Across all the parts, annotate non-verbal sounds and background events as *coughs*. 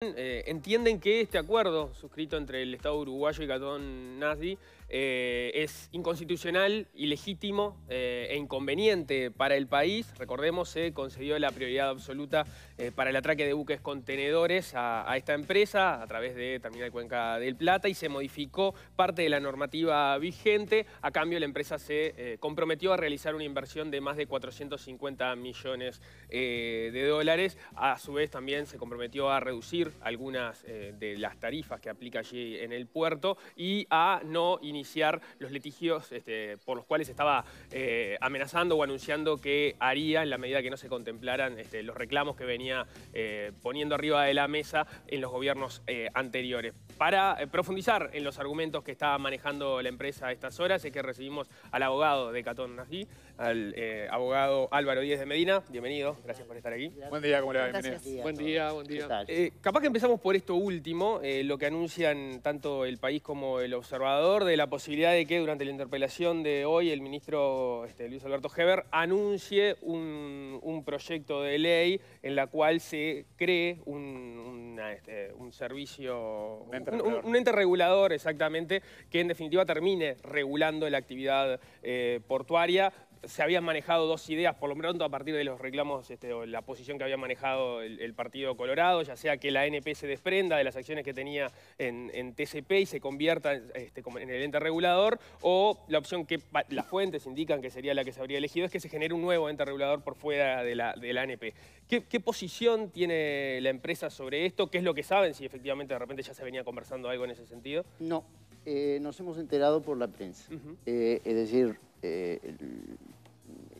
Eh, entienden que este acuerdo suscrito entre el Estado uruguayo y Catón Nazi eh, es inconstitucional, ilegítimo eh, e inconveniente para el país. Recordemos, se concedió la prioridad absoluta para el atraque de buques contenedores a, a, esta empresa a través de Terminal Cuenca del Plata y se modificó parte de la normativa vigente. A cambio, la empresa se comprometió a realizar una inversión de más de 450 millones de dólares. A su vez, también se comprometió a reducir algunas eh, de las tarifas que aplica allí en el puerto y a no iniciar los litigios este, por los cuales estaba eh, amenazando o anunciando que haría en la medida que no se contemplaran este, los reclamos que venía eh, poniendo arriba de la mesa en los gobiernos anteriores. Para profundizar en los argumentos que está manejando la empresa a estas horas es que recibimos al abogado de Catón Nají, al abogado Álvaro Díez de Medina. Bienvenido, gracias por estar aquí. Buen día, ¿cómo le va? Buen día, buen día. Buen día que empezamos por esto último, eh, lo que anuncian tanto el país como el observador, de la posibilidad de que durante la interpelación de hoy el ministro este, Luis Alberto Heber anuncie un, proyecto de ley en la cual se cree un, este, servicio, un ente, regulador exactamente, que en definitiva termine regulando la actividad eh, portuaria se habían manejado dos ideas, por lo pronto a partir de los reclamos este, la posición que había manejado el, Partido Colorado, ya sea que la NP se desprenda de las acciones que tenía en, TCP y se convierta este, en el ente regulador, o la opción que las fuentes indican que sería la que se habría elegido es que se genere un nuevo ente regulador por fuera de la, de la ANP. ¿Qué, posición tiene la empresa sobre esto? ¿Qué es lo que saben? Si efectivamente de repente ya se venía conversando algo en ese sentido. No, eh, nos hemos enterado por la prensa. Eh, es decir, eh,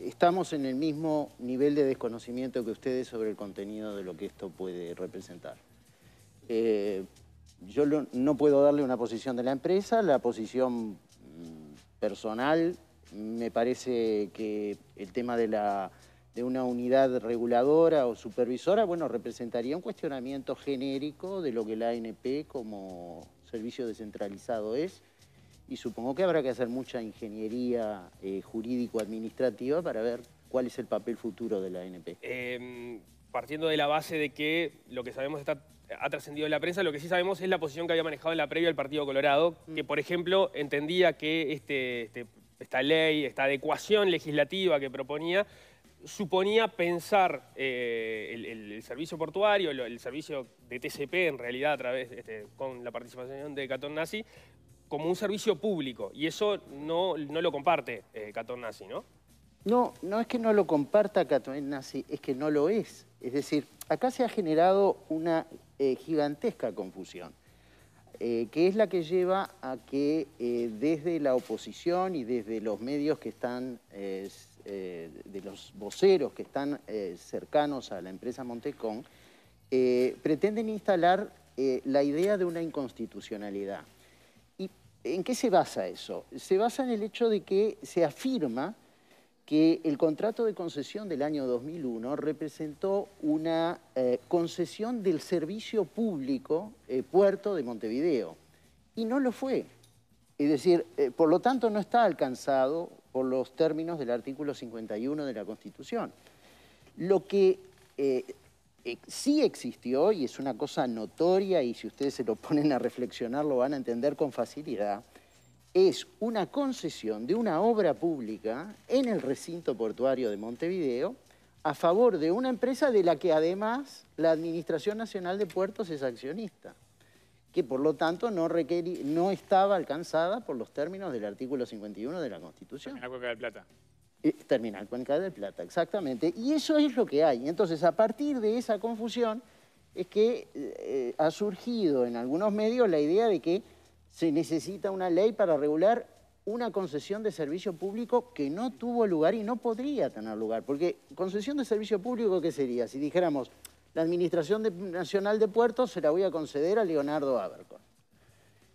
estamos en el mismo nivel de desconocimiento que ustedes sobre el contenido de lo que esto puede representar. Eh, yo no puedo darle una posición de la empresa, la posición mm, personal me parece que el tema de, una unidad reguladora o supervisora, bueno, representaría un cuestionamiento genérico de lo que la ANP como servicio descentralizado es y supongo que habrá que hacer mucha ingeniería eh, jurídico-administrativa para ver cuál es el papel futuro de la ANP. Em, partiendo de la base de que lo que sabemos está, ha trascendido en la prensa, lo que sí sabemos es la posición que había manejado en la previa el Partido Colorado, mm. que por ejemplo entendía que este, este, esta ley, esta adecuación legislativa que proponía, suponía pensar eh, el, servicio portuario, el, servicio de TCP en realidad a través este, con la participación de Catón Nazi, como un servicio público y eso no, lo comparte eh, Catón ¿no? No, no es que no lo comparta Catón Nazi, es que no lo es. Es decir, acá se ha generado una eh, gigantesca confusión, eh, que es la que lleva a que desde la oposición y desde los medios que están, de los voceros que están cercanos a la empresa Montecón, pretenden instalar la idea de una inconstitucionalidad. ¿En qué se basa eso? Se basa en el hecho de que se afirma que el contrato de concesión del año 2001 representó una eh, concesión del servicio público eh, puerto de Montevideo. Y no lo fue. Es decir, eh, por lo tanto no está alcanzado por los términos del artículo 51 de la Constitución. Lo que e-, sí existió y es una cosa notoria y si ustedes se lo *laughs* ponen a reflexionar lo van a entender con facilidad, es una concesión de una obra pública en el recinto portuario de Montevideo a favor de una empresa de la que además la Administración Nacional de Puertos es accionista, que por lo tanto no, no estaba alcanzada por los términos del artículo 51 de la Constitución. En la Cueca del Plata. Eh, terminal Cuenca del Plata, exactamente. Y eso es lo que hay. Entonces, a partir de esa confusión es que eh, ha surgido en algunos medios la idea de que se necesita una ley para regular una concesión de servicio público que no tuvo lugar y no podría tener lugar. Porque concesión de servicio público, ¿qué sería? Si dijéramos, la Administración Nacional de Puertos se la voy a conceder a Leonardo Abercrombie.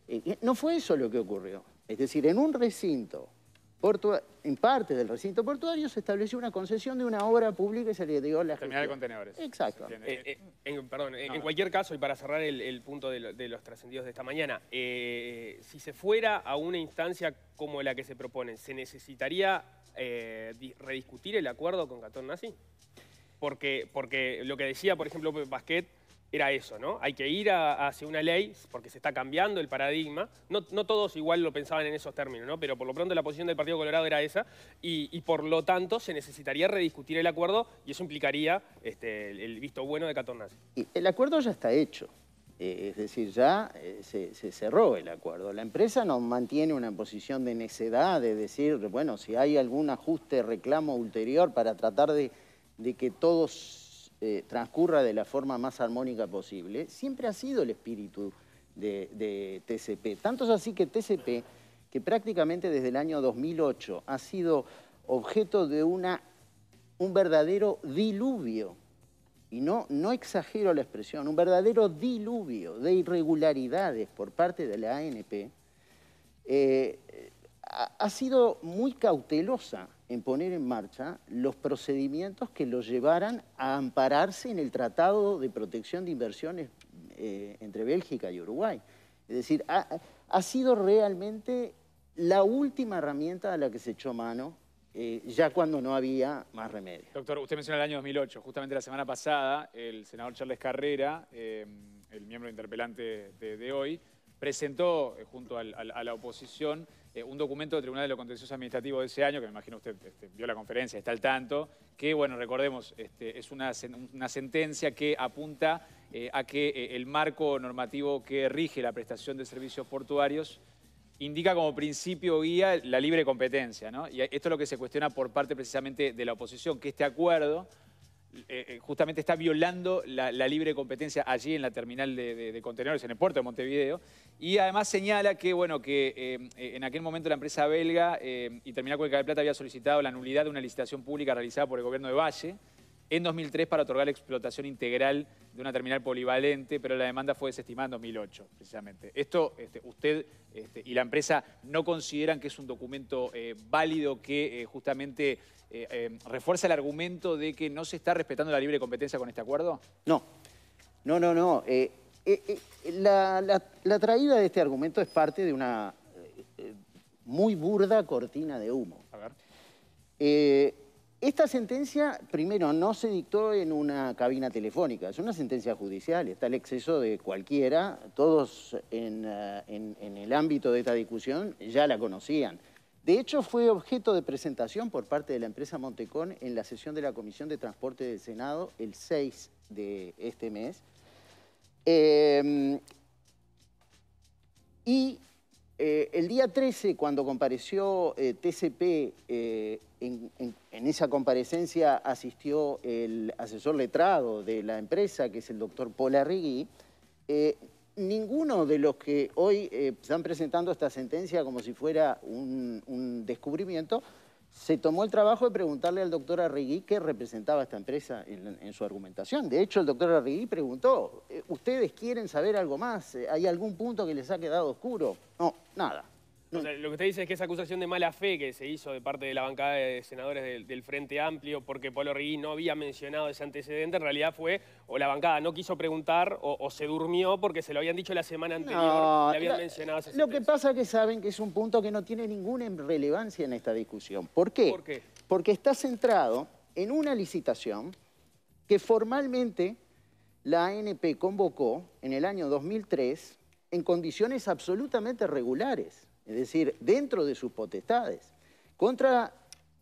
Eh, no fue eso lo que ocurrió. Es decir, en un recinto en parte del recinto portuario se estableció una concesión de una obra pública y se le dio la Terminal de contenedores. Exacto. Eh, eh, en, perdón, en cualquier caso, y para cerrar el, punto de, los trascendidos de esta mañana, eh, si se fuera a una instancia como la que se propone, ¿se necesitaría rediscutir el acuerdo con Catón Nazi? Porque, porque lo que decía, por ejemplo, Basquet era eso, ¿no? Hay que ir hacia una ley porque se está cambiando el paradigma. No, todos igual lo pensaban en esos términos, ¿no? Pero por lo pronto la posición del Partido Colorado era esa y, por lo tanto se necesitaría rediscutir el acuerdo y eso implicaría este, el, visto bueno de Catornazi. el acuerdo ya está hecho. Eh, es decir, ya eh, se, cerró el acuerdo. La empresa no mantiene una posición de necedad, de decir, bueno, si hay algún ajuste, reclamo ulterior para tratar de, de que todos eh, transcurra de la forma más armónica posible, siempre ha sido el espíritu de, TCP. Tanto es así que TCP, que prácticamente desde el año 2008 ha sido objeto de una, un verdadero diluvio, y no, no exagero la expresión, un verdadero diluvio de irregularidades por parte de la ANP, eh, ha sido muy cautelosa en poner en marcha los procedimientos que lo llevaran a ampararse en el Tratado de Protección de Inversiones eh, entre Bélgica y Uruguay. Es decir, ha, sido realmente la última herramienta a la que se echó mano eh, ya cuando no había más remedio. Doctor, usted mencionó el año 2008. Justamente la semana pasada, el senador Charles Carrera, eh, el miembro interpelante de, hoy, presentó junto a la oposición eh, un documento del Tribunal de los Contencioso Administrativos de ese año, que me imagino usted este, vio la conferencia, está al tanto, que, bueno, recordemos, este, es una, sentencia que apunta eh, a que eh, el marco normativo que rige la prestación de servicios portuarios indica como principio guía la libre competencia, Y esto es lo que se cuestiona por parte precisamente de la oposición, que este acuerdo eh, eh, justamente está violando la, libre competencia allí en la terminal de, contenedores en el puerto de Montevideo. Y además señala que, bueno, que eh, en aquel momento la empresa belga y Terminal Cuenca de Plata había solicitado la nulidad de una licitación pública realizada por el gobierno de Valle en 2003 para otorgar la explotación integral de una terminal polivalente, pero la demanda fue desestimada en 2008, precisamente. Esto este, usted este, y la empresa no consideran que es un documento válido que justamente eh, eh, refuerza el argumento de que no se está respetando la libre competencia con este acuerdo? No, no, no, no. Eh, la, traída de este argumento es parte de una muy burda cortina de humo. A ver. esta sentencia, primero, no se dictó en una cabina telefónica, es una sentencia judicial, está el exceso de cualquiera, todos en el ámbito de esta discusión ya la conocían. De hecho, fue objeto de presentación por parte de la empresa Montecón en la sesión de la Comisión de Transporte del Senado el 6 de este mes. Em, y eh, el día 13, cuando compareció eh, TCP, eh, en, esa comparecencia asistió el asesor letrado de la empresa, que es el doctor Pola Rigui, ninguno de los que hoy eh, están presentando esta sentencia como si fuera un, descubrimiento, se tomó el trabajo de preguntarle al doctor Arregui qué representaba esta empresa en, su argumentación. De hecho, el doctor Arregui preguntó, eh, ¿ustedes quieren saber algo más? Eh, ¿Hay algún punto que les ha quedado oscuro? No, nada lo que usted dice es que esa acusación de mala fe que se hizo de parte de la bancada de senadores del, Frente Amplio porque Pablo Rigui no había mencionado ese antecedente, en realidad fue o la bancada no quiso preguntar o, se durmió porque se lo habían dicho la semana anterior, Lo que pasa es que saben que es un punto que no tiene ninguna relevancia en esta discusión. ¿Por qué? ¿Por qué? Porque está centrado en una licitación que formalmente la ANP convocó en el año 2003 en condiciones absolutamente regulares es decir, dentro de sus potestades, contra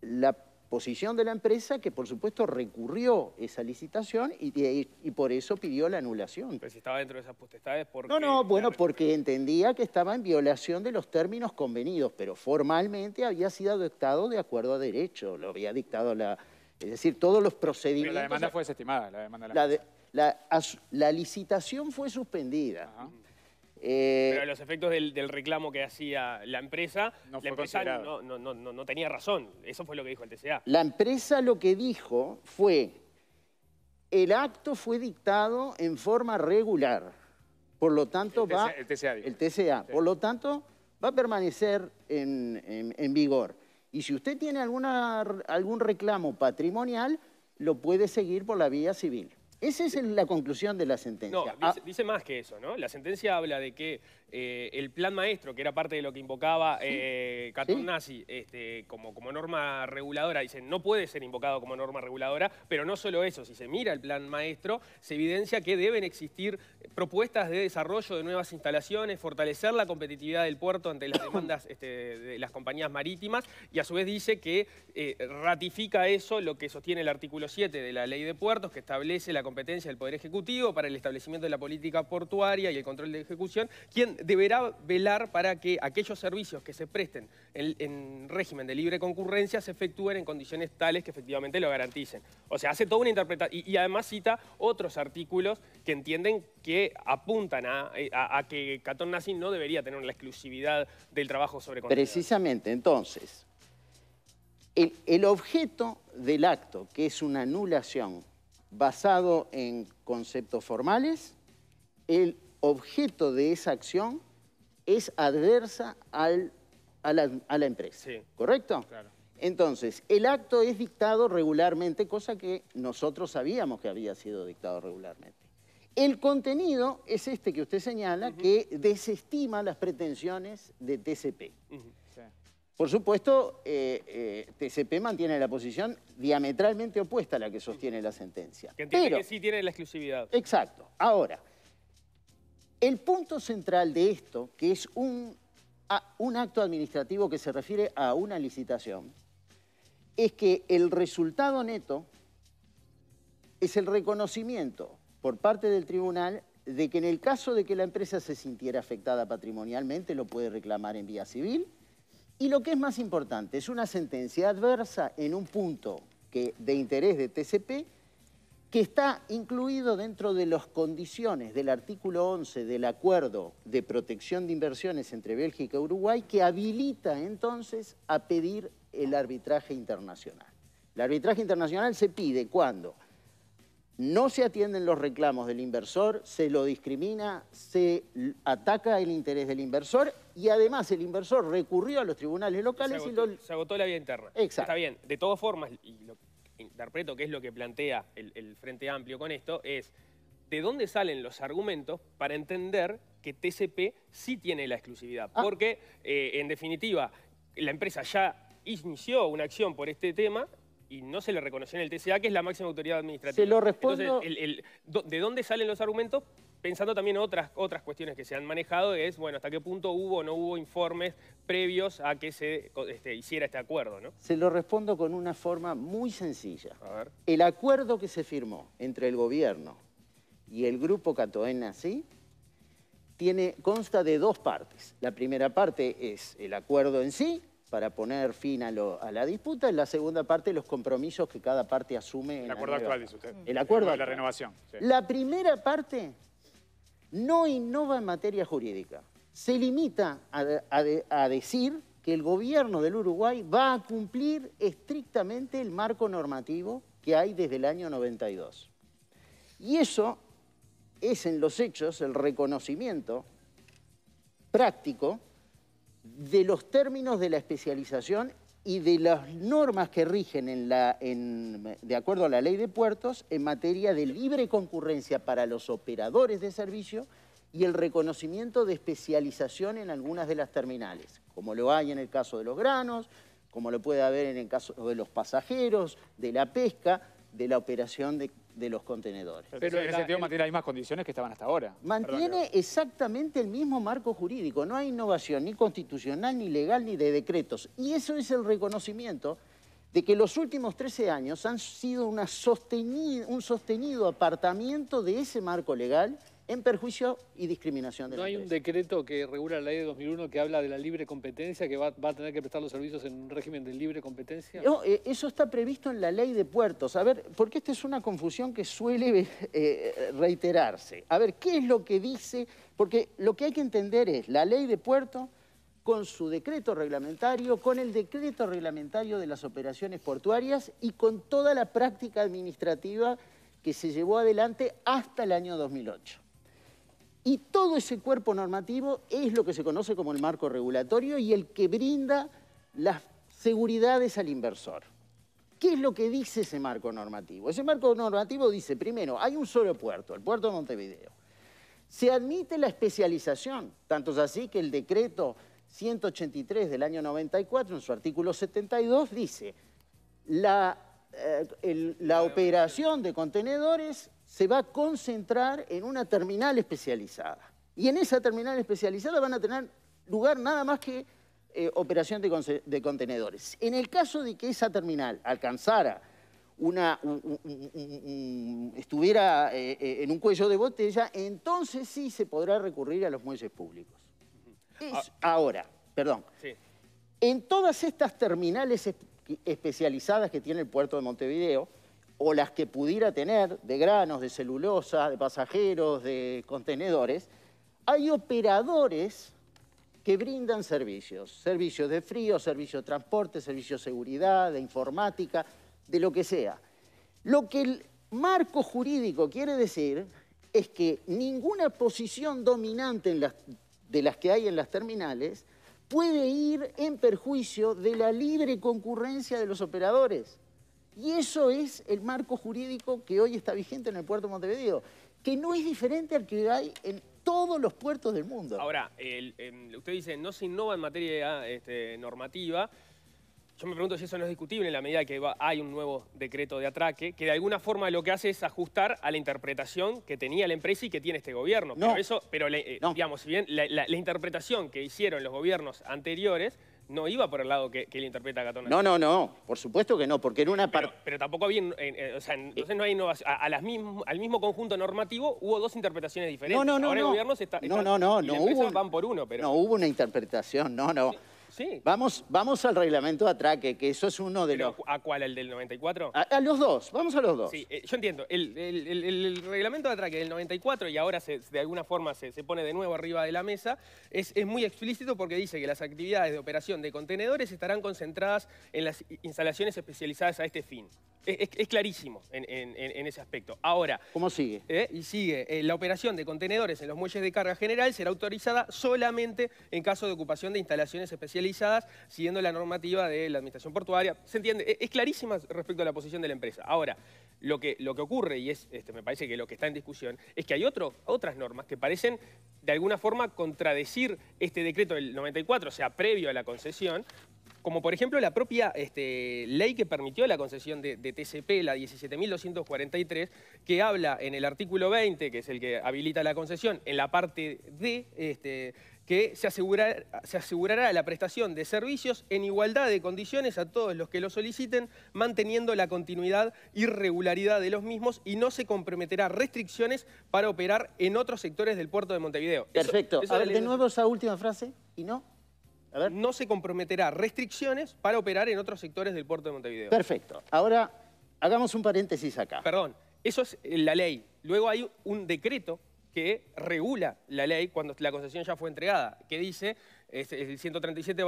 la posición de la empresa que por supuesto recurrió esa licitación y, por eso pidió la anulación. Pero si estaba dentro de esas potestades, ¿por qué...? No, no, bueno, porque entendía que estaba en violación de los términos convenidos, pero formalmente había sido adoptado de acuerdo a derecho, lo había dictado la... Es decir, todos los procedimientos... Pero la demanda fue desestimada, la demanda de la, la, licitación fue suspendida. Ajá. Eh, Pero los efectos del, reclamo que hacía la empresa, la empresa no, tenía razón. Eso fue lo que dijo el TCA. La empresa lo que dijo fue, el acto fue dictado en forma regular. Por lo tanto, va... El TCA. Por lo tanto, va a permanecer en, vigor. Y si usted tiene algún reclamo patrimonial, lo puede seguir por la vía civil. Esa es la conclusión de la sentencia. No, dice, dice más que eso, ¿no? La sentencia habla de que eh, el plan maestro, que era parte de lo que invocaba eh, este, como, como norma reguladora, dicen, no puede ser invocado como norma reguladora, pero no solo eso, si se mira el plan maestro, se evidencia que deben existir propuestas de desarrollo de nuevas instalaciones, fortalecer la competitividad del puerto ante las *coughs* demandas este, de las compañías marítimas, y a su vez dice que eh, ratifica eso lo que sostiene el artículo 7 de la Ley de Puertos, que establece la competencia del Poder Ejecutivo para el establecimiento de la política portuaria y el control de ejecución, quien deberá velar para que aquellos servicios que se presten en, régimen de libre concurrencia se efectúen en condiciones tales que efectivamente lo garanticen. O sea, hace toda una interpretación y, además cita otros artículos que entienden que apuntan a, eh, que Catón Nazi no debería tener la exclusividad del trabajo sobre Precisamente, entonces, el, el objeto del acto, que es una anulación basado en conceptos formales, el objeto de esa acción es adversa al, a, la, empresa. ¿Correcto? Claro. Entonces, el acto es dictado regularmente, cosa que nosotros sabíamos que había sido dictado regularmente. El contenido es este que usted señala, que desestima las pretensiones de TCP. Por supuesto, eh, eh, TCP mantiene la posición diametralmente opuesta a la que sostiene la sentencia. Que entiende que sí tiene la exclusividad. Exacto. Ahora, el punto central de esto, que es un, un acto administrativo que se refiere a una licitación, es que el resultado neto es el reconocimiento por parte del tribunal de que en el caso de que la empresa se sintiera afectada patrimonialmente, lo puede reclamar en vía civil. Y lo que es más importante, es una sentencia adversa en un punto que, de interés de TCP que está incluido dentro de las condiciones del artículo 11 del Acuerdo de Protección de Inversiones entre Bélgica y Uruguay, que habilita entonces a pedir el arbitraje internacional. El arbitraje internacional se pide cuando no se atienden los reclamos del inversor, se lo discrimina, se ataca el interés del inversor y además el inversor recurrió a los tribunales locales y lo... Se agotó la vía interna. Exacto. Está bien, de todas formas, interpreto que es lo que plantea el, Frente Amplio con esto, es de dónde salen los argumentos para entender que TCP sí tiene la exclusividad. Ah. Porque, eh, en definitiva, la empresa ya inició una acción por este tema y no se le reconoció en el TCA, que es la máxima autoridad administrativa. Se lo Entonces, ¿de dónde salen los argumentos pensando también otras, otras cuestiones que se han manejado, es, bueno, hasta qué punto hubo o no hubo informes previos a que se este, hiciera este acuerdo, ¿no? Se lo respondo con una forma muy sencilla. El acuerdo que se firmó entre el gobierno y el grupo Catoena, ¿sí? Tiene, consta de dos partes. La primera parte es el acuerdo en sí, para poner fin a, la disputa. la segunda parte, los compromisos que cada parte asume. El acuerdo actual, dice usted. El acuerdo. de la renovación. La primera parte no innova en materia jurídica. Se limita a, decir que el gobierno del Uruguay va a cumplir estrictamente el marco normativo que hay desde el año 92. Y eso es en los hechos el reconocimiento práctico de los términos de la especialización y de las normas que rigen en la, de acuerdo a la ley de puertos en materia de libre concurrencia para los operadores de servicio y el reconocimiento de especialización en algunas de las terminales, como lo hay en el caso de los granos, como lo puede haber en el caso de los pasajeros, de la pesca, de la operación de de los contenedores. Pero en ese sentido mantiene las mismas condiciones que estaban hasta ahora. Mantiene exactamente el mismo marco jurídico. No hay innovación ni constitucional, ni legal, ni de decretos. Y eso es el reconocimiento de que los últimos 13 años han sido un sostenido apartamiento de ese marco legal en perjuicio y discriminación de ¿No hay un decreto que regula la ley de 2001 que habla de la libre competencia, que va, a tener que prestar los servicios en un régimen de libre competencia? No, eh, eso está previsto en la ley de puertos. A ver, porque esta es una confusión que suele eh, reiterarse. A ver, ¿qué es lo que dice? Porque lo que hay que entender es la ley de puertos con su decreto reglamentario, con el decreto reglamentario de las operaciones portuarias y con toda la práctica administrativa que se llevó adelante hasta el año 2008. Y todo ese cuerpo normativo es lo que se conoce como el marco regulatorio y el que brinda las seguridades al inversor. ¿Qué es lo que dice ese marco normativo? Ese marco normativo dice, primero, hay un solo puerto, el puerto de Montevideo. Se admite la especialización, tanto es así que el decreto 183 del año 94, en su artículo 72, dice, la, eh, la operación de contenedores se va a concentrar en una terminal especializada. Y en esa terminal especializada van a tener lugar nada más que eh, operación de, contenedores. En el caso de que esa terminal alcanzara una, estuviera eh, eh, en un cuello de botella, entonces sí se podrá recurrir a los muelles públicos. Ahora, perdón. En todas estas terminales especializadas que tiene el puerto de Montevideo, o las que pudiera tener de granos, de celulosa, de pasajeros, de contenedores, hay operadores que brindan servicios, servicios de frío, servicios de transporte, servicios de seguridad, de informática, de lo que sea. Lo que el marco jurídico quiere decir es que ninguna posición dominante de las que hay en las terminales puede ir en perjuicio de la libre concurrencia de los operadores. Y eso es el marco jurídico que hoy está vigente en el puerto de Montevideo, que no es diferente al que hay en todos los puertos del mundo. Ahora, em, usted dice, no se innova en materia este, normativa. Yo me pregunto si eso no es discutible en la medida que hay un nuevo decreto de atraque, que de alguna forma lo que hace es ajustar a la interpretación que tenía la empresa y que tiene este gobierno. pero eso, pero eh, bien la interpretación que hicieron los gobiernos anteriores no iba por el lado que, él interpreta a Gatón? No, no, no, por supuesto que no, porque en una parte... Pero, tampoco había, entonces no hay innovación. A, las al mismo conjunto normativo hubo dos interpretaciones diferentes. No, no, no. Ahora no, no, no, no, van por uno, pero... No, hubo una interpretación, no, no. Vamos, vamos al reglamento de atraque, que eso es uno de los... ¿A cuál? ¿El del 94? A, los dos, vamos a los dos. Sí, eh, yo entiendo. El, reglamento de atraque del 94, y ahora de alguna forma se, pone de nuevo arriba de la mesa, es, es muy explícito porque dice que las actividades de operación de contenedores estarán concentradas en las instalaciones especializadas a este fin. Es, clarísimo en, ese aspecto. Ahora... ¿Cómo sigue? ¿eh? y sigue. Eh, la operación de contenedores en los muelles de carga general será autorizada solamente en caso de ocupación de instalaciones especializadas, siguiendo la normativa de la Administración Portuaria. ¿Se entiende? E, es, clarísima respecto a la posición de la empresa. Ahora, lo que, lo que ocurre, y es, este, me parece que lo que está en discusión, es que hay otras normas que parecen de alguna forma contradecir este decreto del 94, o sea, previo a la concesión, como por ejemplo la propia este, ley que permitió la concesión de, TCP, la 17.243, que habla en el artículo 20, que es el que habilita la concesión, en la parte D, este, que se, asegurará la prestación de servicios en igualdad de condiciones a todos los que lo soliciten, manteniendo la continuidad y regularidad de los mismos y no se comprometerá restricciones para operar en otros sectores del puerto de Montevideo. Perfecto. a ver, de nuevo esa última frase y no no se comprometerá restricciones para operar en otros sectores del puerto de Montevideo. Perfecto. Ahora, hagamos un paréntesis acá. Perdón, eso es eh, la ley. Luego hay un decreto que regula la ley cuando la concesión ya fue entregada, que dice es el 137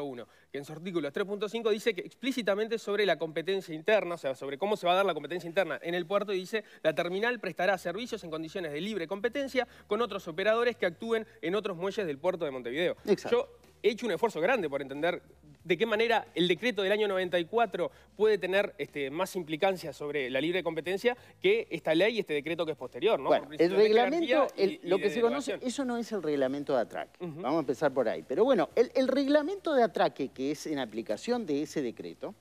001, que en su artículo 3.5 dice que explícitamente sobre la competencia interna, o sea, sobre cómo se va a dar la competencia interna en el puerto, dice la terminal prestará servicios en condiciones de libre competencia con otros operadores que actúen en otros muelles del puerto de Montevideo. Yo he hecho un esfuerzo grande por entender de qué manera el decreto del año 94 puede tener este, más implicancia sobre la libre competencia que esta ley y este decreto que es posterior, ¿no? Bueno, el reglamento, lo que se conoce, eso no es el reglamento de atraque. Vamos a empezar por ahí. Pero bueno, el, reglamento de atraque que es en aplicación de ese decreto,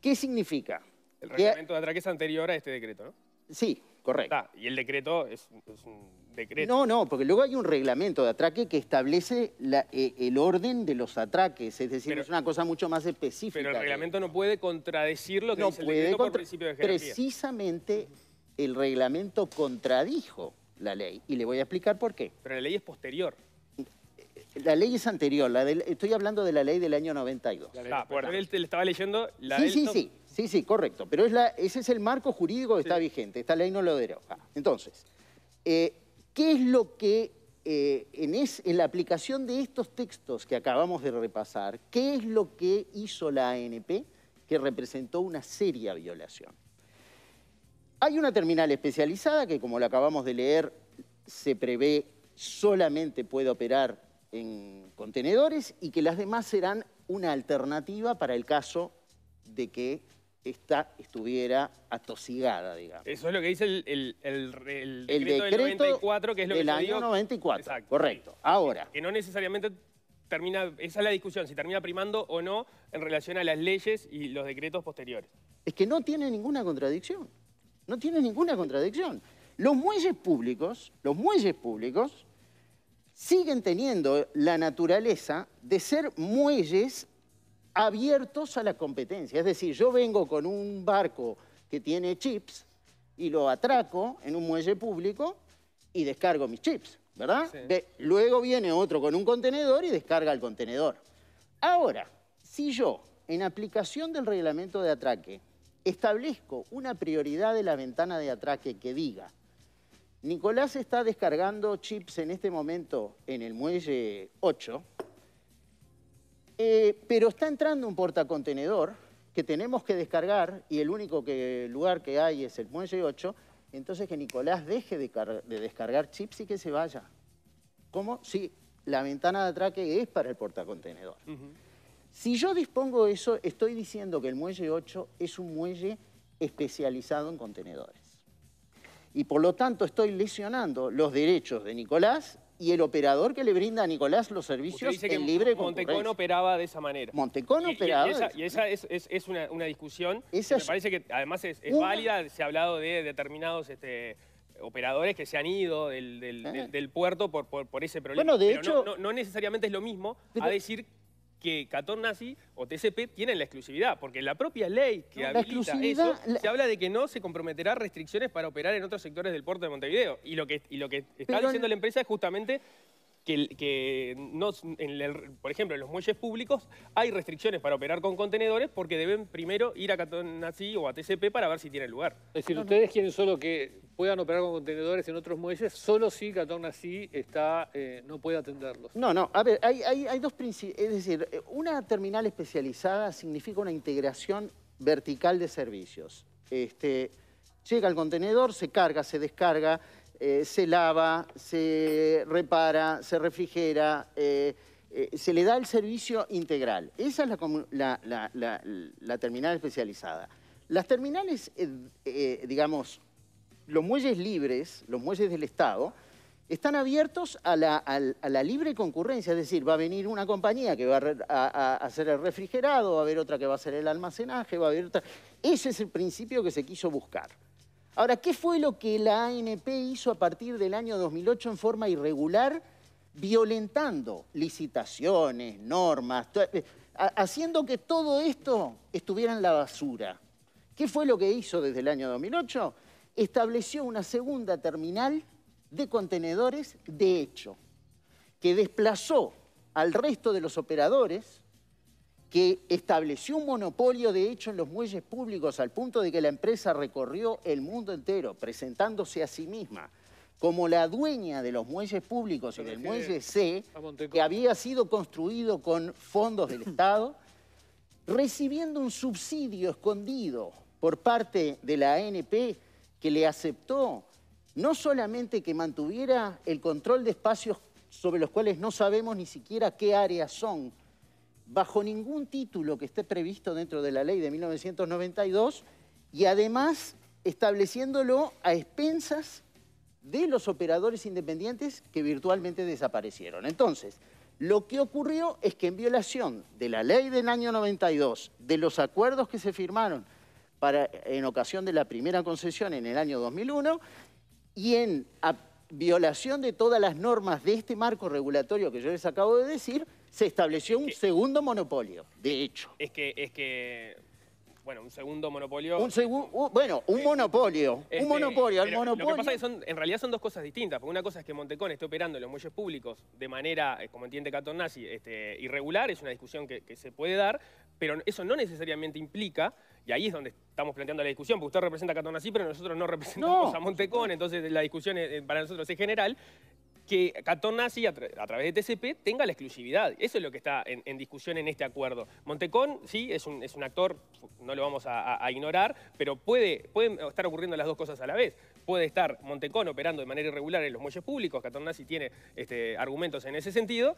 ¿qué significa? El reglamento de atraque es anterior a este decreto, ¿no? Sí, correcto. Ah, y el decreto es, es un no, no, porque luego hay un reglamento de atraque que establece eh, el orden de los atraques, es decir, es una cosa mucho más específica. Pero el reglamento no puede contradecir lo que no dice el por principio de jerarquía. Precisamente el reglamento contradijo la ley, y le voy a explicar por qué. Pero la ley es posterior. La ley es anterior, estoy hablando de la ley del año 92. Ah, él este le estaba leyendo la sí, Sí, sí, sí, sí, correcto. Pero ese es el marco jurídico que está vigente, esta ley no lo deroga. Entonces, eh, ¿Qué es lo que, eh, en, en la aplicación de estos textos que acabamos de repasar, qué es lo que hizo la ANP que representó una seria violación? Hay una terminal especializada que, como la acabamos de leer, se prevé solamente puede operar en contenedores y que las demás serán una alternativa para el caso de que esta estuviera atosigada, digamos. Eso es lo que dice el, decreto, del que es lo año 94, correcto. Ahora. Que no necesariamente termina, esa es la discusión, si termina primando o no en relación a las leyes y los decretos posteriores. Es que no tiene ninguna contradicción, no tiene ninguna contradicción. Los muelles públicos, los muelles públicos siguen teniendo la naturaleza de ser muelles abiertos a la competencia. Es decir, yo vengo con un barco que tiene chips y lo atraco en un muelle público y descargo mis chips, ¿verdad? luego viene otro con un contenedor y descarga el contenedor. Ahora, si yo, en aplicación del reglamento de atraque, establezco una prioridad de la ventana de atraque que diga Nicolás está descargando chips en este momento en el muelle 8, eh, pero está entrando un portacontenedor que tenemos que descargar y el único lugar que hay es el muelle 8, entonces que Nicolás deje de, descargar chips y que se vaya. ¿Cómo? Sí, la ventana de atraque es para el portacontenedor. Si yo dispongo eso, estoy diciendo que el muelle 8 es un muelle especializado en contenedores. Y por lo tanto estoy lesionando los derechos de Nicolás y el operador que le brinda a Nicolás los servicios en libre Montecón operaba de esa manera. Montecón operaba. Y, esa, es, una, discusión me parece que además es, válida. Se ha hablado de determinados... Este, operadores que se han ido del, eh. puerto por, por, ese problema. de No, necesariamente es lo mismo a decir que Catón o TCP tienen la exclusividad, porque la propia ley que habilita eso, se habla de que no se comprometerá restricciones para operar en otros sectores del puerto de Montevideo. Y lo que, está diciendo la empresa es justamente que, por ejemplo, en los muelles públicos hay restricciones para operar con contenedores porque deben primero ir a Catonazí o a TCP para ver si tiene lugar. Es decir, ustedes quieren solo que puedan operar con contenedores en otros muelles, solo si Así está, eh, no puede atenderlos. No, no, a ver, hay, dos principios, es decir, una terminal especializada significa una integración vertical de servicios. Este, llega el contenedor, se carga, se descarga, eh, se lava, se repara, se refrigera, eh, eh, se le da el servicio integral. Esa es la, terminal especializada. Las terminales, digamos, los muelles libres, los muelles del Estado, están abiertos a la, libre concurrencia, es decir, va a venir una compañía que va a, a, hacer el refrigerado, va a haber otra que va a hacer el almacenaje, va a haber otra... Ese es el principio que se quiso buscar. Ahora, ¿qué fue lo que la ANP hizo a partir del año 2008 en forma irregular? Violentando licitaciones, normas, eh, haciendo que todo esto estuviera en la basura. ¿Qué fue lo que hizo desde el año 2008? Estableció una segunda terminal de contenedores de hecho, que desplazó al resto de los operadores que estableció un monopolio de hecho en los muelles públicos al punto de que la empresa recorrió el mundo entero presentándose a sí misma como la dueña de los muelles públicos y del muelle eh, C, que había sido construido con fondos del *clears throat* Estado, recibiendo un subsidio escondido por parte de la ANP que le aceptó no solamente que mantuviera el control de espacios sobre los cuales no sabemos ni siquiera qué áreas son, bajo ningún título que esté previsto dentro de la ley de 1992 y además estableciéndolo a expensas de los operadores independientes que virtualmente desaparecieron. Entonces, lo que ocurrió es que en violación de la ley del año 92, de los acuerdos que se firmaron en ocasión de la primera concesión en el año 2001 y en violación de todas las normas de este marco regulatorio que yo les acabo de decir, se estableció un eh, segundo monopolio, de hecho. Es que, es que bueno, un segundo monopolio. Un bueno, un eh, monopolio. un este, monopolio. al monopolio. Lo que pasa es que son, en realidad son dos cosas distintas. Porque una cosa es que Montecón esté operando en los muelles públicos de manera, eh, como entiende Catornazi, este, irregular. Es una discusión que, se puede dar. Pero eso no necesariamente implica, y ahí es donde estamos planteando la discusión, porque usted representa a Nazi, pero nosotros no representamos a Montecón. Entonces la discusión para nosotros es general que Catón a, través de TCP, tenga la exclusividad. Eso es lo que está en, discusión en este acuerdo. Montecón, sí, es un, es un actor, no lo vamos a, ignorar, pero puede, pueden estar ocurriendo las dos cosas a la vez. Puede estar Montecón operando de manera irregular en los muelles públicos, Catón tiene este, argumentos en ese sentido,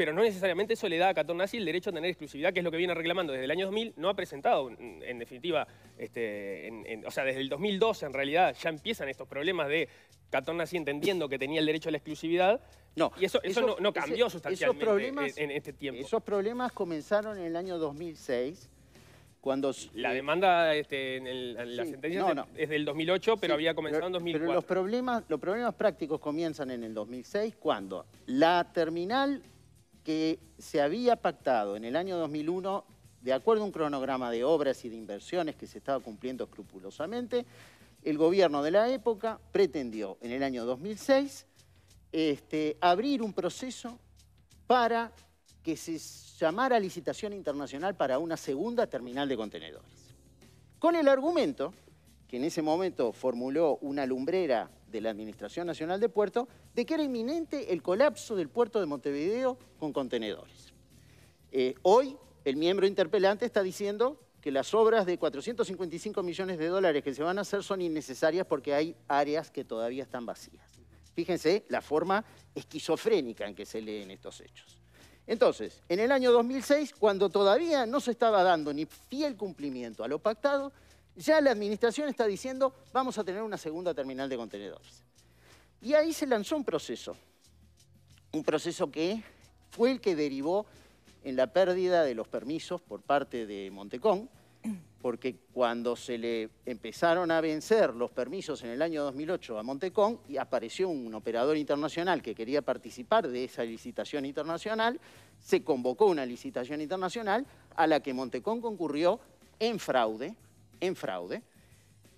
pero no necesariamente eso le da a Catón el derecho a tener exclusividad, que es lo que viene reclamando desde el año 2000, no ha presentado, mm, en definitiva, este, o sea, desde el 2012 en realidad ya empiezan estos problemas de Catón entendiendo que tenía el derecho a la exclusividad, no, y eso, eso, no, cambió sustancialmente esos problemas, en, este tiempo. Esos problemas comenzaron en el año 2006, cuando... La demanda en, sentencia es del 2008, pero había comenzado en 2004. Pero los problemas, los problemas prácticos comienzan en el 2006, cuando la terminal que se había pactado en el año 2001 de acuerdo a un cronograma de obras y de inversiones que se estaba cumpliendo escrupulosamente, el gobierno de la época pretendió en el año 2006 este, abrir un proceso para que se llamara licitación internacional para una segunda terminal de contenedores. Con el argumento que en ese momento formuló una lumbrera de la Administración Nacional de Puerto, de que era inminente el colapso del puerto de Montevideo con contenedores. Eh, hoy el miembro interpelante está diciendo que las obras de 455 millones de dólares que se van a hacer son innecesarias porque hay áreas que todavía están vacías. Fíjense la forma esquizofrénica en que se leen estos hechos. Entonces, en el año 2006, cuando todavía no se estaba dando ni fiel cumplimiento a lo pactado, ya la administración está diciendo, vamos a tener una segunda terminal de contenedores. Y ahí se lanzó un proceso, un proceso que fue el que derivó en la pérdida de los permisos por parte de Montecón, porque cuando se le empezaron a vencer los permisos en el año 2008 a Montecón, y apareció un operador internacional que quería participar de esa licitación internacional, se convocó una licitación internacional a la que Montecón concurrió en fraude, en fraude,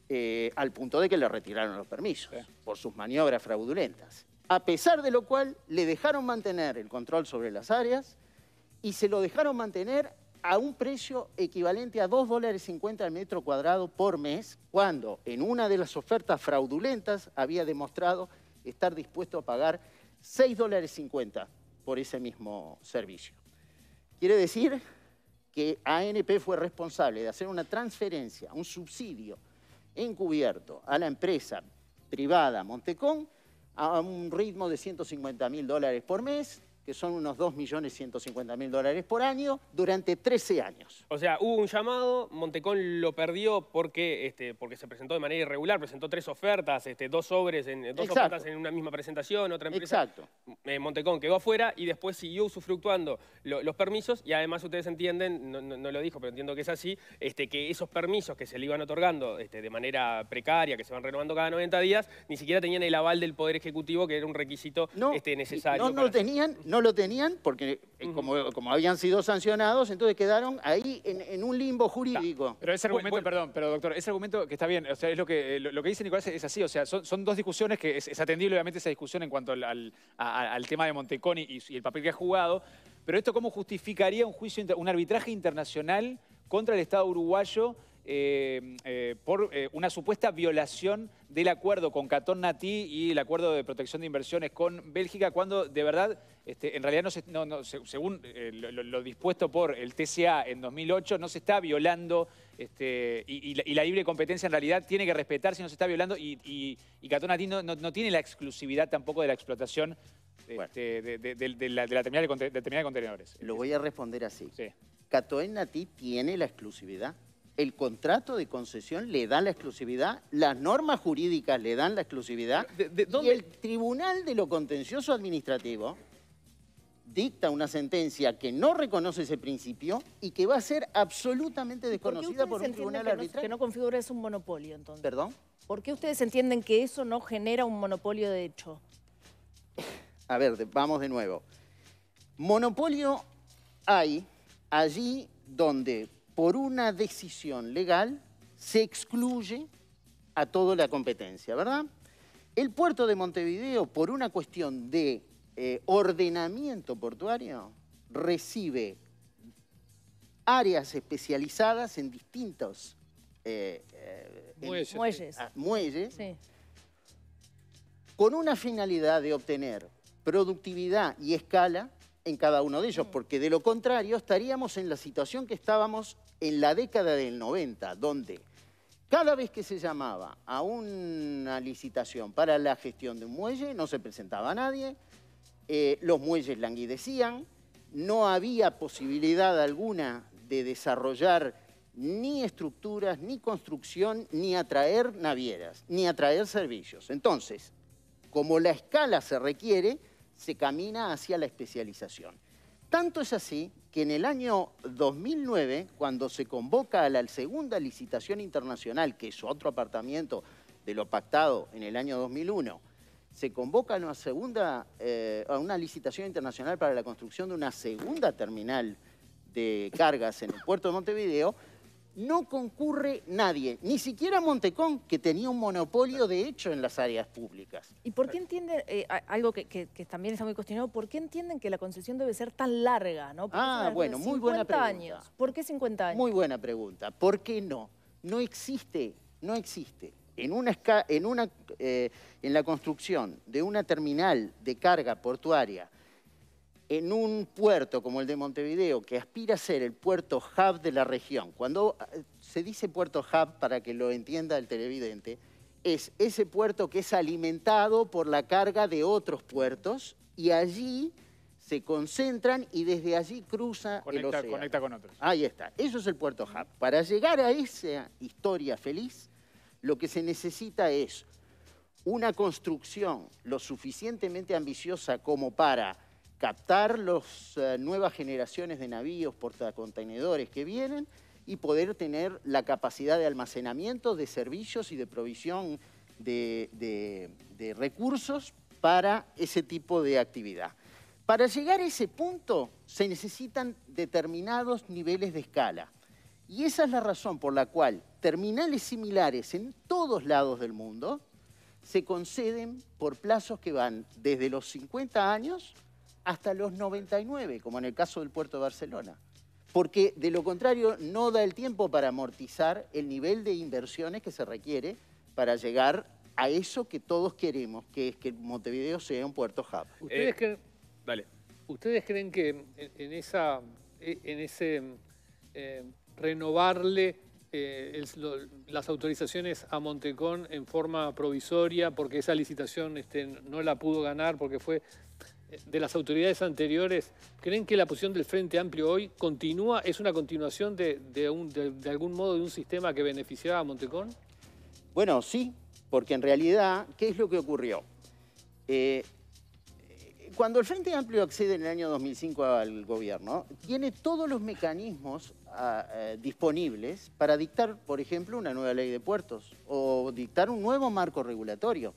eh, al punto de que le retiraron los permisos por sus maniobras fraudulentas. A pesar de lo cual, le dejaron mantener el control sobre las áreas y se lo dejaron mantener a un precio equivalente a 2,50 dólares al metro cuadrado por mes, cuando en una de las ofertas fraudulentas había demostrado estar dispuesto a pagar 6,50 dólares por ese mismo servicio. Quiere decir que ANP fue responsable de hacer una transferencia, un subsidio encubierto a la empresa privada Montecón a un ritmo de 150 mil dólares por mes, que son unos 2.150.000 dólares por año, durante 13 años. O sea, hubo un llamado, Montecón lo perdió porque, este, porque se presentó de manera irregular, presentó tres ofertas, este, dos sobres, en, dos ofertas en una misma presentación, otra empresa. Exacto. Eh, Montecón quedó afuera y después siguió usufructuando los permisos y además ustedes entienden, no, lo dijo, pero entiendo que es así, este, que esos permisos que se le iban otorgando este, de manera precaria, que se van renovando cada 90 días, ni siquiera tenían el aval del Poder Ejecutivo, que era un requisito este, necesario. No, no lo tenían no lo tenían porque eh, como, habían sido sancionados, entonces quedaron ahí en, un limbo jurídico. pero ese argumento, perdón, pero doctor, ese argumento que está bien, o sea, es lo que, eh, lo, que dice Nicolás es así, o sea, son, dos discusiones que es, atendible obviamente esa discusión en cuanto al, tema de Monteconi y, y, el papel que ha jugado, pero esto cómo justificaría un juicio, un arbitraje internacional contra el Estado uruguayo eh, eh, por eh, una supuesta violación del acuerdo con Catón Natí y el acuerdo de protección de inversiones con Bélgica, cuando de verdad, este, en realidad, no, según lo, dispuesto por el TCA en 2008, no se está violando este, y, la, libre competencia en realidad tiene que respetar si no se está violando y, Catón Natí no, tiene la exclusividad tampoco de la explotación de, la, terminal de, contenedores. Lo voy a responder así. ¿Catón Natí tiene la exclusividad? el contrato de concesión le da la exclusividad, las normas jurídicas le dan la exclusividad y el Tribunal de lo Contencioso Administrativo dicta una sentencia que no reconoce ese principio y que va a ser absolutamente desconocida por, un tribunal que que no configura es un monopolio, entonces. ¿Perdón? ¿Por qué ustedes entienden que eso no genera un monopolio de hecho? A ver, vamos de nuevo. Monopolio hay allí donde por una decisión legal, se excluye a toda la competencia, ¿verdad? El puerto de Montevideo, por una cuestión de eh, ordenamiento portuario, recibe áreas especializadas en distintos eh, eh, muelles, ah, con una finalidad de obtener productividad y escala en cada uno de ellos, mm. porque de lo contrario estaríamos en la situación que estábamos en la década del 90, donde cada vez que se llamaba a una licitación para la gestión de un muelle, no se presentaba a nadie, eh, los muelles languidecían, no había posibilidad alguna de desarrollar ni estructuras, ni construcción, ni atraer navieras, ni atraer servicios. Entonces, como la escala se requiere, se camina hacia la especialización. Tanto es así que en el año 2009, cuando se convoca a la segunda licitación internacional, que es otro apartamiento de lo pactado en el año 2001, se convoca a una segunda, eh, a una licitación internacional para la construcción de una segunda terminal de cargas en el puerto de Montevideo, no concurre nadie, ni siquiera Montecón, que tenía un monopolio de hecho en las áreas públicas. ¿Y por qué entienden, eh, algo que, también está muy cuestionado, por qué entienden que la concesión debe ser tan larga? ¿no? Ah, bueno, muy buena pregunta. ¿Por qué 50 años? Muy buena pregunta. ¿Por qué no? No existe, no existe. En, una, eh, en la construcción de una terminal de carga portuaria en un puerto como el de Montevideo, que aspira a ser el puerto hub de la región, cuando ah, se dice puerto hub, para que lo entienda el televidente, es ese puerto que es alimentado por la carga de otros puertos y allí se concentran y desde allí cruza conecta, el océano. Conecta con otros. Ahí está. Eso es el puerto hub. Para llegar a esa historia feliz, lo que se necesita es una construcción lo suficientemente ambiciosa como para captar las eh, nuevas generaciones de navíos, portacontenedores que vienen y poder tener la capacidad de almacenamiento de servicios y de provisión de, de recursos para ese tipo de actividad. Para llegar a ese punto se necesitan determinados niveles de escala. Y esa es la razón por la cual terminales similares en todos lados del mundo se conceden por plazos que van desde los 50 años hasta los 99, como en el caso del puerto de Barcelona. Porque de lo contrario no da el tiempo para amortizar el nivel de inversiones que se requiere para llegar a eso que todos queremos, que es que Montevideo sea un puerto hub. ¿Ustedes, eh, creen, dale. ¿ustedes creen que en, esa, en ese eh, renovarle eh, las autorizaciones a Montecón en forma provisoria porque esa licitación este, no la pudo ganar porque fue de las autoridades anteriores, ¿creen que la posición del Frente Amplio hoy continúa, es una continuación de, de, algún modo de un sistema que beneficiaba a Montecón? Bueno, sí, porque en realidad, ¿qué es lo que ocurrió? Eh, cuando el Frente Amplio accede en el año 2005 al gobierno, tiene todos los mecanismos ah, eh, disponibles para dictar, por ejemplo, una nueva ley de puertos o dictar un nuevo marco regulatorio.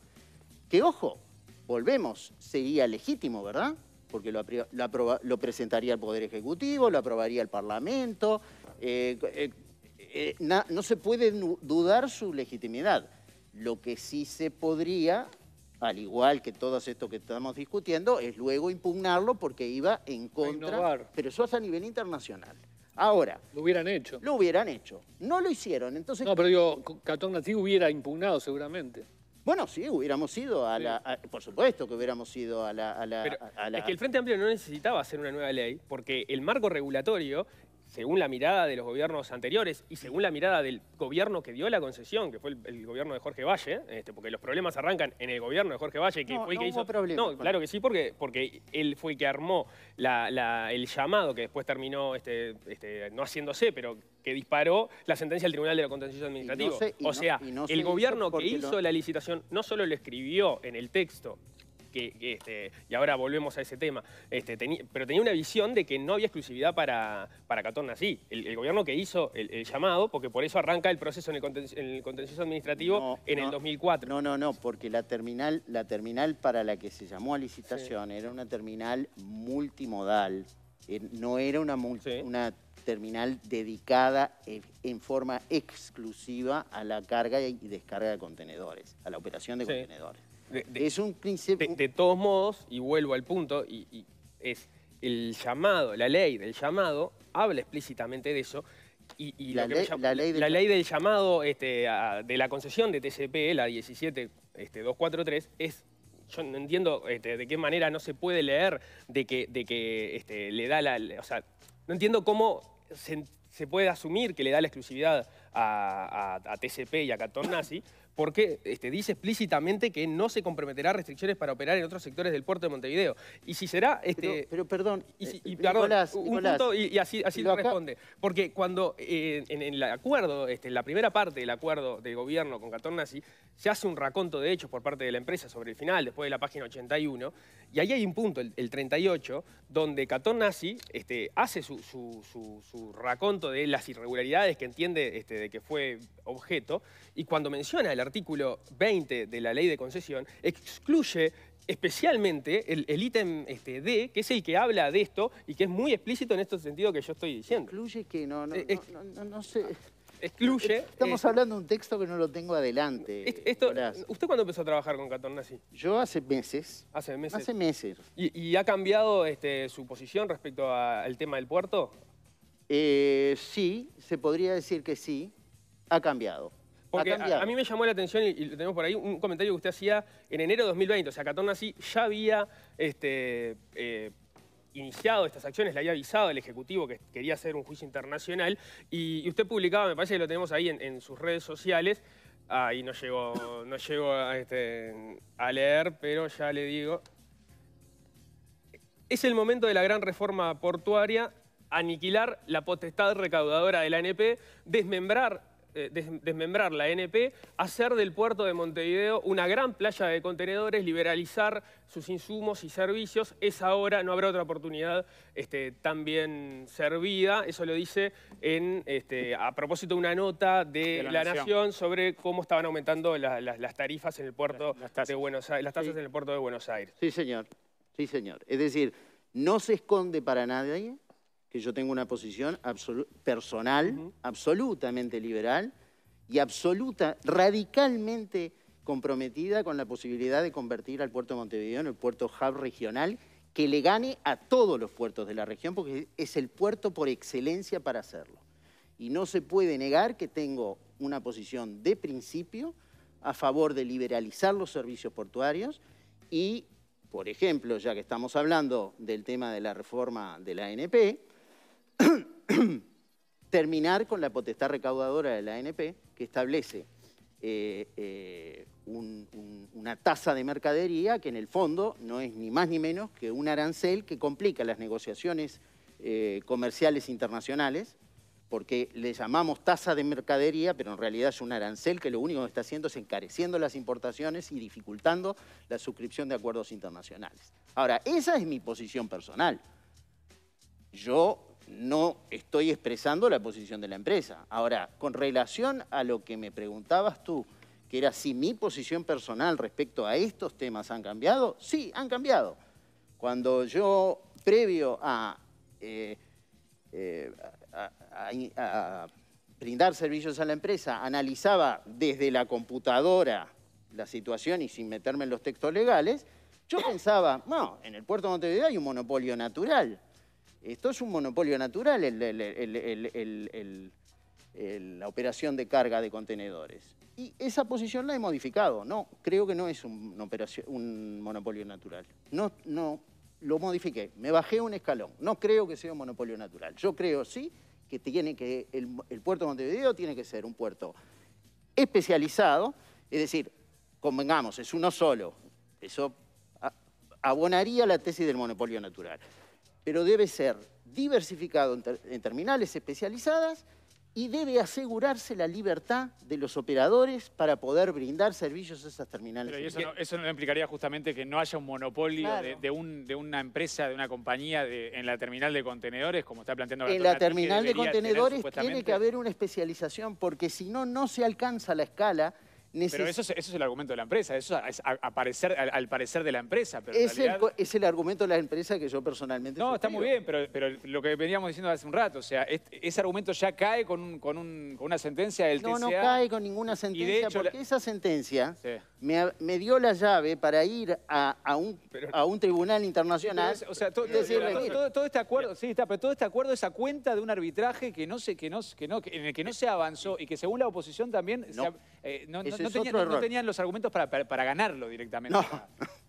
Que, ojo, volvemos, sería legítimo, ¿verdad? Porque lo, presentaría el Poder Ejecutivo, lo aprobaría el Parlamento. Eh, eh, eh, no se puede dudar su legitimidad. Lo que sí se podría, al igual que todo esto que estamos discutiendo, es luego impugnarlo porque iba en contra. Pero eso es a nivel internacional. Ahora. Lo hubieran hecho. Lo hubieran hecho. No lo hicieron, entonces... No, pero digo, Catón Nativo hubiera impugnado seguramente. Bueno, sí, hubiéramos ido a la... por supuesto que hubiéramos ido a la, a la... Es que el Frente Amplio no necesitaba hacer una nueva ley porque el marco regulatorio según la mirada de los gobiernos anteriores y según la mirada del gobierno que dio la concesión, que fue el, gobierno de Jorge Valle, este, porque los problemas arrancan en el gobierno de Jorge Valle, que fue el que hizo... no, claro, que sí, porque, porque él fue el que armó el llamado que después terminó este, este, no haciéndose, pero que disparó la sentencia del Tribunal de la Contención Administrativa. o sea, el gobierno que hizo la licitación no solo lo escribió en el texto este, y ahora volvemos a ese tema, este, pero tenía una visión de que no había exclusividad para, para Catón así. el, gobierno que hizo el, llamado, porque por eso arranca el proceso en el, contencioso administrativo en el 2004. No, no, no, porque la terminal, la terminal para la que se llamó a licitación era una terminal multimodal, eh, no era una, terminal dedicada e, en forma exclusiva a la carga y descarga de contenedores, a la operación de contenedores es un principio... De, todos modos, y vuelvo al punto, y, es el llamado, la ley del llamado habla explícitamente de eso. Y, la, ley, la, ley, del... llamado este, de la concesión de TCP, la 17243, este, es yo no entiendo este, de qué manera no se puede leer de que, le da la... O sea, no entiendo cómo se, puede asumir que le da la exclusividad a, a TCP y a Catón Nazi porque este, dice explícitamente que no se comprometerá restricciones para operar en otros sectores del puerto de Montevideo. Y si será... Este, pero, perdón, eh, un punto y, así, así lo responde. Porque cuando eh, en, el acuerdo, este, en la primera parte del acuerdo de gobierno con Catón Nazi, se hace un raconto de hechos por parte de la empresa sobre el final, después de la página 81, y ahí hay un punto, el, 38, donde Catón Nazi este, hace su, su, raconto de las irregularidades que entiende de que fue objeto, y cuando menciona la artículo 20 de la ley de concesión excluye especialmente el, ítem este, D, que es el que habla de esto y que es muy explícito en este sentido que yo estoy diciendo. ¿Excluye que No, no, eh, sé excluye... Eh, estamos eh, hablando de un texto que no lo tengo adelante. Esto, ¿Usted cuándo empezó a trabajar con Catornazi? Yo hace meses. ¿Hace meses? Hace meses. ¿Y, ha cambiado este, su posición respecto al tema del puerto? sí, se podría decir que sí. Ha cambiado. Porque a, mí me llamó la atención, y, lo tenemos por ahí, un comentario que usted hacía en enero de 2020. O sea, Catón así ya había este, eh, iniciado estas acciones, le había avisado al Ejecutivo que quería hacer un juicio internacional. Y, usted publicaba, me parece que lo tenemos ahí en, sus redes sociales. Ahí no llegó, no llegó a, este, a leer, pero ya le digo. Es el momento de la gran reforma portuaria aniquilar la potestad recaudadora de la ANP, desmembrar eh, desmembrar la NP, hacer del puerto de Montevideo una gran playa de contenedores, liberalizar sus insumos y servicios. Es ahora, no habrá otra oportunidad este, tan bien servida. Eso lo dice en, este, a propósito de una nota de, la, Nación. sobre cómo estaban aumentando las tarifas en el puerto de Buenos Aires, las tasas en el puerto de Buenos Aires. Sí, señor. Sí, señor. Es decir, no se esconde para nadie que yo tengo una posición personal, absolutamente liberal y absoluta, radicalmente comprometida con la posibilidad de convertir al puerto de Montevideo en el puerto hub regional que le gane a todos los puertos de la región porque es el puerto por excelencia para hacerlo. Y no se puede negar que tengo una posición de principio a favor de liberalizar los servicios portuarios y, por ejemplo, ya que estamos hablando del tema de la reforma de la ANP, *coughs* terminar con la potestad recaudadora de la ANP que establece eh, eh, una tasa de mercadería que en el fondo no es ni más ni menos que un arancel que complica las negociaciones eh, comerciales internacionales, porque le llamamos tasa de mercadería, pero en realidad es un arancel que lo único que está haciendo es encareciendo las importaciones y dificultando la suscripción de acuerdos internacionales. Ahora, esa es mi posición personal. Yo no estoy expresando la posición de la empresa. Ahora, con relación a lo que me preguntabas tú, que era si mi posición personal respecto a estos temas han cambiado, sí, han cambiado. Cuando yo, previo a, eh, eh, brindar servicios a la empresa, analizaba desde la computadora la situación y sin meterme en los textos legales, yo pensaba, no, en el puerto de Montevideo hay un monopolio natural. Esto es un monopolio natural, la operación de carga de contenedores. Y esa posición la he modificado. No, creo que no es un, monopolio natural. No, lo modifiqué, me bajé un escalón. No creo que sea un monopolio natural. Yo creo, sí, que tiene que el, el, puerto de Montevideo tiene que ser un puerto especializado, es decir, convengamos, es uno solo. Eso abonaría la tesis del monopolio natural pero debe ser diversificado en, terminales especializadas y debe asegurarse la libertad de los operadores para poder brindar servicios a esas terminales. eso, no, implicaría justamente que no haya un monopolio de, una empresa, de una compañía en la terminal de contenedores, como está planteando... En la terminal de contenedores tiene que haber una especialización, porque si no, no se alcanza la escala pero eso es, el argumento de la empresa, eso es al, parecer de la empresa. Pero es, el, argumento de la empresa que yo personalmente... No, está muy bien, pero, lo que veníamos diciendo hace un rato, o sea, ese argumento ya cae con, una sentencia del TCA. No, no cae con ninguna sentencia, porque esa sentencia me, dio la llave para ir a, un, tribunal internacional. o sea, todo, este acuerdo, sí, está, pero todo este acuerdo es a cuenta de un arbitraje que no en el que no se avanzó y que según la oposición también... no eh, no, tenían los argumentos para, ganarlo directamente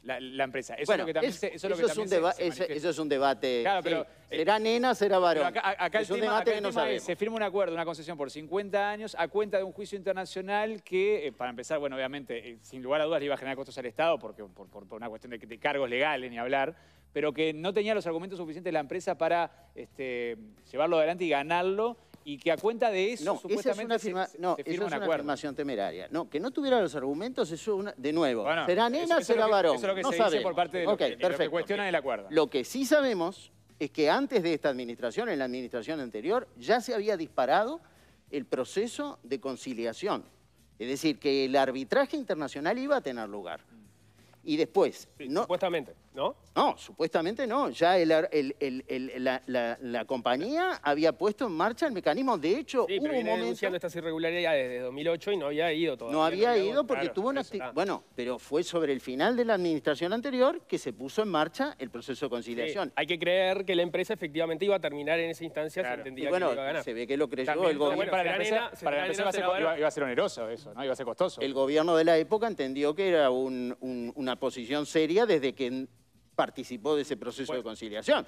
la, empresa. Eso es eso, es un debate. Claro, eh, ¿Será nena, será varón? Acá, un debate que no se firma un acuerdo, una concesión por 50 años a cuenta de un juicio internacional que, eh, para empezar, bueno, obviamente, eh, sin lugar a dudas le iba a generar costos al Estado porque, por, una cuestión de, cargos legales, ni hablar, pero que no tenía los argumentos suficientes la empresa para este, llevarlo adelante y ganarlo y que a cuenta de eso supuestamente es una no, es una afirmación temeraria. No, que no tuviera los argumentos, eso es de nuevo, será nena, o será varón. que no se por parte de que, cuestiona el acuerdo. Lo que sí sabemos es que antes de esta administración, en la administración anterior, ya se había disparado el proceso de conciliación. Es decir, que el arbitraje internacional iba a tener lugar. Mm. Y después... no, supuestamente. ¿no? No, supuestamente no. Ya el, el, la, compañía había puesto en marcha el mecanismo. De hecho, hubo pero viene un estas irregularidades desde 2008 y no había ido todavía. No había, ido porque tuvo una... Bueno, pero fue sobre el final de la administración anterior que se puso en marcha el proceso de conciliación. hay que creer que la empresa efectivamente iba a terminar en esa instancia. si entendía que iba a ganar. se ve que lo creyó el gobierno. para, la empresa, iba, a ser, oneroso eso, ¿no? Iba a ser costoso. El gobierno de la época entendió que era una posición seria desde que participó de ese proceso de conciliación.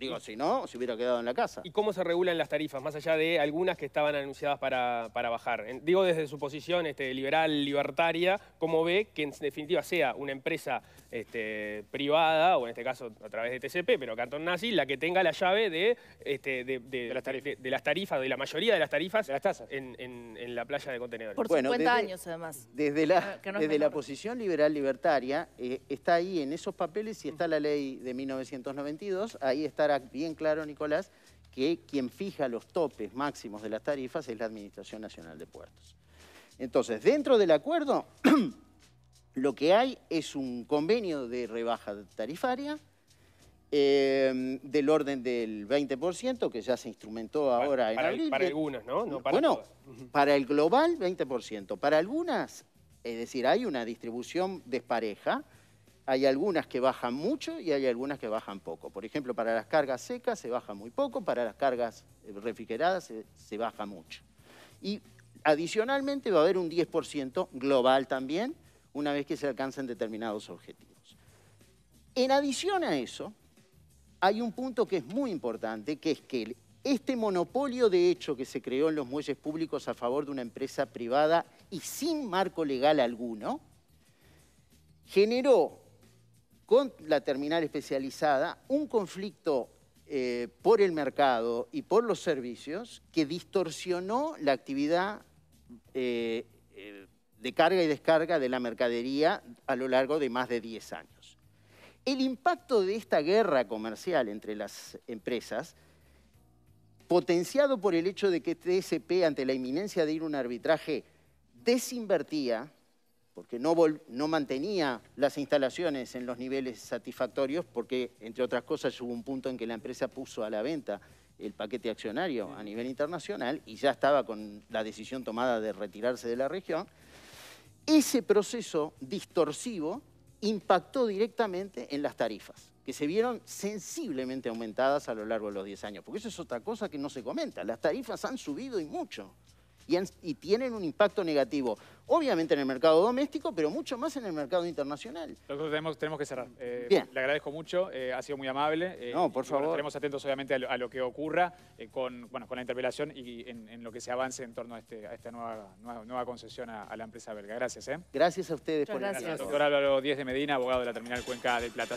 Digo, si no, se hubiera quedado en la casa. ¿Y cómo se regulan las tarifas, más allá de algunas que estaban anunciadas para, bajar? digo, desde su posición este, liberal, libertaria, ¿cómo ve que en definitiva sea una empresa este, privada, o en este caso a través de TCP, pero Cantón Nazi, la que tenga la llave de, este, las de, las tarifas. De, la mayoría de las tarifas de En, la playa de contenedores? Por 50 años, además. Desde la, ah, desde la posición liberal libertaria eh, está ahí en esos papeles y está la ley de 1992, ahí estará bien claro, Nicolás, que quien fija los topes máximos de las tarifas es la Administración Nacional de Puertos. Entonces, dentro del acuerdo, *clears throat* lo que hay es un convenio de rebaja tarifaria eh, del orden del 20%, que ya se instrumentó ahora en para, Para algunas, ¿no? bueno, para el global, 20%. Para algunas, es decir, hay una distribución despareja, hay algunas que bajan mucho y hay algunas que bajan poco. Por ejemplo, para las cargas secas se baja muy poco, para las cargas eh, refrigeradas se, baja mucho. Y adicionalmente va a haber un 10% global también, una vez que se alcancen determinados objetivos. En adición a eso, hay un punto que es muy importante, que es que este monopolio de hecho que se creó en los muelles públicos a favor de una empresa privada y sin marco legal alguno, generó con la terminal especializada un conflicto eh, por el mercado y por los servicios que distorsionó la actividad eh, eh, de carga y descarga de la mercadería a lo largo de más de 10 años. El impacto de esta guerra comercial entre las empresas, potenciado por el hecho de que TSP, ante la inminencia de ir a un arbitraje, desinvertía porque no, mantenía las instalaciones en los niveles satisfactorios, porque, entre otras cosas, hubo un punto en que la empresa puso a la venta el paquete accionario a nivel internacional y ya estaba con la decisión tomada de retirarse de la región. Ese proceso distorsivo impactó directamente en las tarifas, que se vieron sensiblemente aumentadas a lo largo de los 10 años, porque eso es otra cosa que no se comenta, las tarifas han subido y mucho y, tienen un impacto negativo obviamente en el mercado doméstico, pero mucho más en el mercado internacional. Nosotros tenemos, tenemos que cerrar. Eh, Bien. Le agradezco mucho, eh, ha sido muy amable. Eh, no, por favor. estaremos atentos obviamente a lo, que ocurra con, con la interpelación y en, lo que se avance en torno a, este, a esta nueva, nueva, concesión a, la empresa belga. Gracias. Gracias a ustedes por gracias. Doctor Álvaro Díez de Medina, abogado de la Terminal Cuenca del Plata.